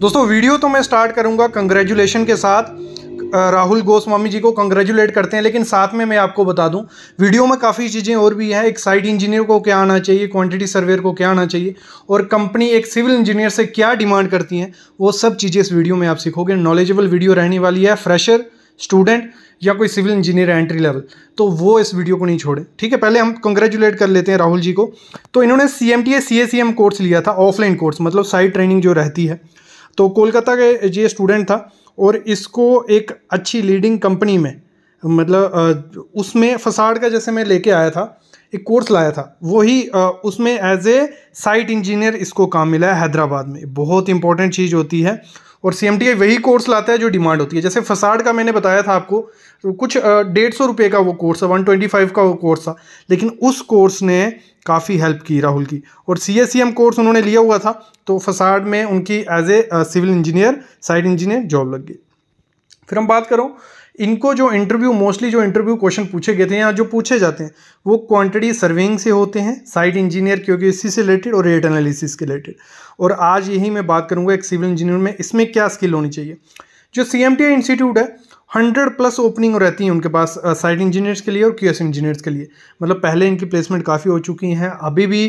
दोस्तों वीडियो तो मैं स्टार्ट करूंगा कंग्रेचुलेशन के साथ राहुल गोस्वामी जी को कंग्रेचुलेट करते हैं लेकिन साथ में मैं आपको बता दूं वीडियो में काफ़ी चीज़ें और भी हैं एक साइट इंजीनियर को क्या आना चाहिए क्वांटिटी सर्वेयर को क्या आना चाहिए और कंपनी एक सिविल इंजीनियर से क्या डिमांड करती हैं वो सब चीज़ें इस वीडियो में आप सीखोगे नॉलेजेबल वीडियो रहने वाली है फ्रेशर स्टूडेंट या कोई सिविल इंजीनियर एंट्री लेवल तो वो इस वीडियो को नहीं छोड़े ठीक है पहले हम कंग्रेचुलेट कर लेते हैं राहुल जी को तो इन्होंने C M A C C M course लिया था ऑफलाइन कोर्स मतलब साइट ट्रेनिंग जो रहती है तो कोलकाता का ये स्टूडेंट था और इसको एक अच्छी लीडिंग कंपनी में मतलब उसमें फसाड का जैसे मैं लेके आया था एक कोर्स लाया था वही उसमें एज ए साइट इंजीनियर इसको काम मिला है हैदराबाद में बहुत इंपॉर्टेंट चीज़ होती है और सी वही कोर्स लाता है जो डिमांड होती है जैसे फसाड का मैंने बताया था आपको तो कुछ डेढ़ सौ रुपये का वो कोर्स था वन ट्वेंटी फाइव का वो कोर्स था लेकिन उस कोर्स ने काफ़ी हेल्प की राहुल की और C S C M course उन्होंने लिया हुआ था तो फसाड में उनकी as a civil engineer site engineer job लग गई फिर हम बात करूँ इनको जो इंटरव्यू मोस्टली जो इंटरव्यू क्वेश्चन पूछे गए थे या जो पूछे जाते हैं वो क्वांटिटी सर्वेइंग से होते हैं साइट इंजीनियर क्योंकि इसी से रिलेटेड और रेट एनालिसिस के रिलेटेड और आज यही मैं बात करूंगा एक सिविल इंजीनियर में इसमें क्या स्किल होनी चाहिए जो सी एम टी इंस्टीट्यूट है हंड्रेड प्लस ओपनिंग रहती हैं उनके पास साइड इंजीनियर्स के लिए और क्यूएस इंजीनियर्स के लिए मतलब पहले इनकी प्लेसमेंट काफ़ी हो चुकी हैं अभी भी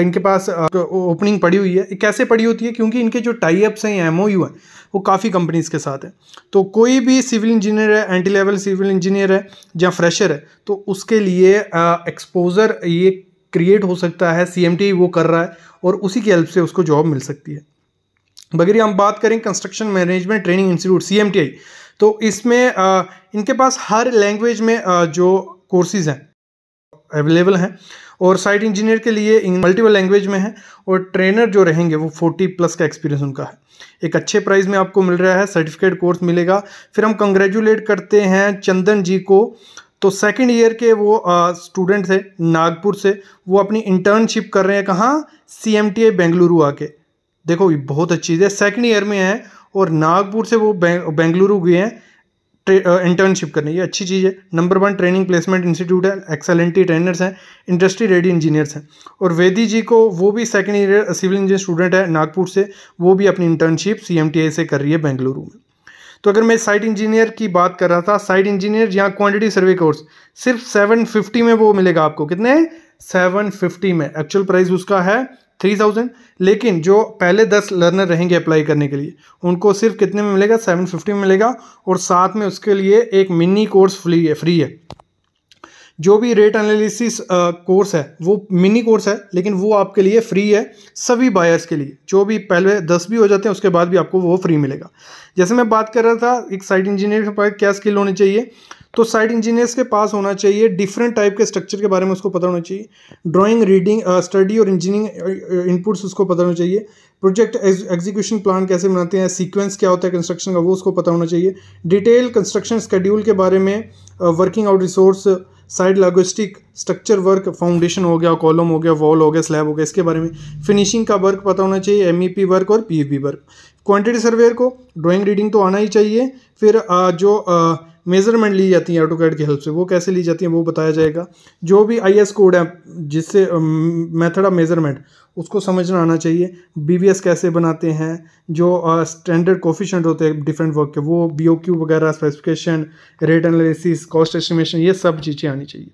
इनके पास तो ओपनिंग पड़ी हुई है कैसे पड़ी होती है क्योंकि इनके जो टाइप्स हैं एम ओ यू हैं वो काफ़ी कंपनीज़ के साथ है तो कोई भी सिविल इंजीनियर है एंटी लेवल सिविल इंजीनियर है या फ्रेशर है तो उसके लिए एक्सपोज़र ये क्रिएट हो सकता है सी वो कर रहा है और उसी की हेल्प से उसको जॉब मिल सकती है बगैर हम बात करें कंस्ट्रक्शन मैनेजमेंट ट्रेनिंग इंस्टीट्यूट सी तो इसमें इनके पास हर लैंग्वेज में आ, जो कोर्सेज हैं अवेलेबल हैं और साइट इंजीनियर के लिए मल्टीपल लैंग्वेज में है और ट्रेनर जो रहेंगे वो फोर्टी प्लस का एक्सपीरियंस उनका है एक अच्छे प्राइस में आपको मिल रहा है सर्टिफिकेट कोर्स मिलेगा फिर हम कंग्रेचुलेट करते हैं चंदन जी को तो सेकंड ईयर के वो स्टूडेंट थे नागपुर से वो अपनी इंटर्नशिप कर रहे हैं कहाँ सी एम टी बेंगलुरु आके देखो ये बहुत अच्छी चीज़ है सेकेंड ईयर में है और नागपुर से वो बेंगलुरु गए हैं इंटर्नशिप करने ये अच्छी चीज़ है number one training placement institute है एक्सेलेंटी ट्रेनर्स हैं इंडस्ट्री रेडी इंजीनियर्स हैं और वेदी जी को वो भी second year civil engineer student है नागपुर से वो भी अपनी इंटर्नशिप सी से कर रही है बेंगलुरु में तो अगर मैं साइट इंजीनियर की बात कर रहा था साइट इंजीनियर या क्वान्टिटी सर्वे कोर्स सिर्फ सेवन में वो मिलेगा आपको कितने फिफ्टी में एक्चुअल प्राइस उसका है थ्री थाउजेंड लेकिन जो पहले दस लर्नर रहेंगे अप्लाई करने के लिए उनको सिर्फ कितने में मिलेगा सेवन फिफ्टी में मिलेगा और साथ में उसके लिए एक मिनी कोर्स फ्री है फ्री है जो भी रेट एनालिसिस कोर्स है वो मिनी कोर्स है लेकिन वो आपके लिए फ्री है सभी बायर्स के लिए जो भी पहले दस भी हो जाते हैं उसके बाद भी आपको वो फ्री मिलेगा जैसे मैं बात कर रहा था एक साइट इंजीनियर के पास क्या स्किल होनी चाहिए तो साइट इंजीनियर्स के पास होना चाहिए डिफरेंट टाइप के स्ट्रक्चर के बारे में उसको पता होना चाहिए ड्राइंग रीडिंग स्टडी और इंजीनियरिंग इनपुट्स uh, uh, उसको पता होना चाहिए प्रोजेक्ट एग्जीक्यूशन प्लान कैसे बनाते हैं सीक्वेंस क्या होता है कंस्ट्रक्शन का वो उसको पता होना चाहिए डिटेल कंस्ट्रक्शन स्केड्यूल के बारे में working out resource side logistic structure work foundation हो गया कॉलम हो गया वॉल हो गया स्लैब हो गया इसके बारे में फिनिशिंग का वर्क पता होना चाहिए एम वर्क e और पी वर्क क्वांटिटी सर्वेयर को ड्राइंग रीडिंग तो आना ही चाहिए फिर uh, जो मेज़रमेंट ली जाती है ऑटोकैड की हेल्प से वो कैसे ली जाती है वो बताया जाएगा जो भी आई कोड है जिससे मेथड ऑफ मेज़रमेंट उसको समझना आना चाहिए बी कैसे बनाते हैं जो स्टैंडर्ड कोफिशेंट होते हैं डिफरेंट वर्क के वो बी वगैरह specification rate analysis cost estimation ये सब चीज़ें आनी चाहिए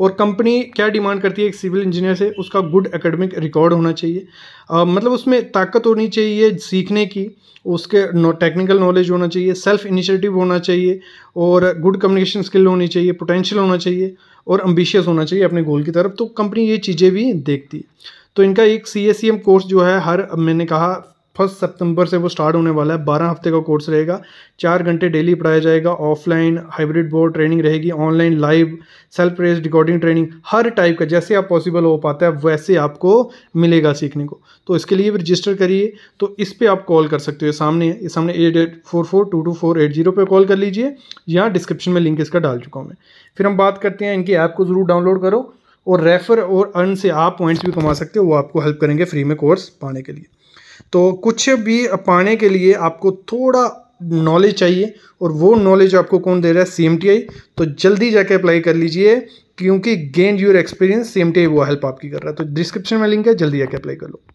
और कंपनी क्या डिमांड करती है एक सिविल इंजीनियर से उसका गुड एकेडमिक रिकॉर्ड होना चाहिए आ, मतलब उसमें ताकत होनी चाहिए सीखने की उसके टेक्निकल नॉलेज होना चाहिए सेल्फ इनिशिएटिव होना चाहिए और गुड कम्युनिकेशन स्किल होनी चाहिए पोटेंशियल होना चाहिए और अम्बिशियस होना चाहिए अपने गोल की तरफ तो कंपनी ये चीज़ें भी देखती है तो इनका एक सी कोर्स जो है हर मैंने कहा फर्स्ट सितंबर से वो स्टार्ट होने वाला है बारह हफ्ते का कोर्स रहेगा चार घंटे डेली पढ़ाया जाएगा ऑफलाइन हाइब्रिड बोर्ड ट्रेनिंग रहेगी online live self pace recording training हर टाइप का जैसे आप पॉसिबल हो पाता है वैसे आपको मिलेगा सीखने को तो इसके लिए भी रजिस्टर करिए तो इस पर आप कॉल कर सकते हो सामने ये सामने eight eight four four two two four eight zero पर कॉल कर लीजिए या डिस्क्रिप्शन में लिंक इसका डाल चुका हूँ मैं फिर हम बात करते हैं इनकी ऐप को ज़रूर डाउनलोड करो और रेफर और अर्न से आप पॉइंट्स भी कमा सकते हो वो आपको हेल्प करेंगे फ्री में कोर्स पाने के लिए तो कुछ भी पाने के लिए आपको थोड़ा नॉलेज चाहिए और वो नॉलेज आपको कौन दे रहा है सी तो जल्दी जाके अप्लाई कर लीजिए क्योंकि गेन योर एक्सपीरियंस सी वो हेल्प आपकी कर रहा है तो डिस्क्रिप्शन में लिंक है जल्दी जाके अप्लाई कर लो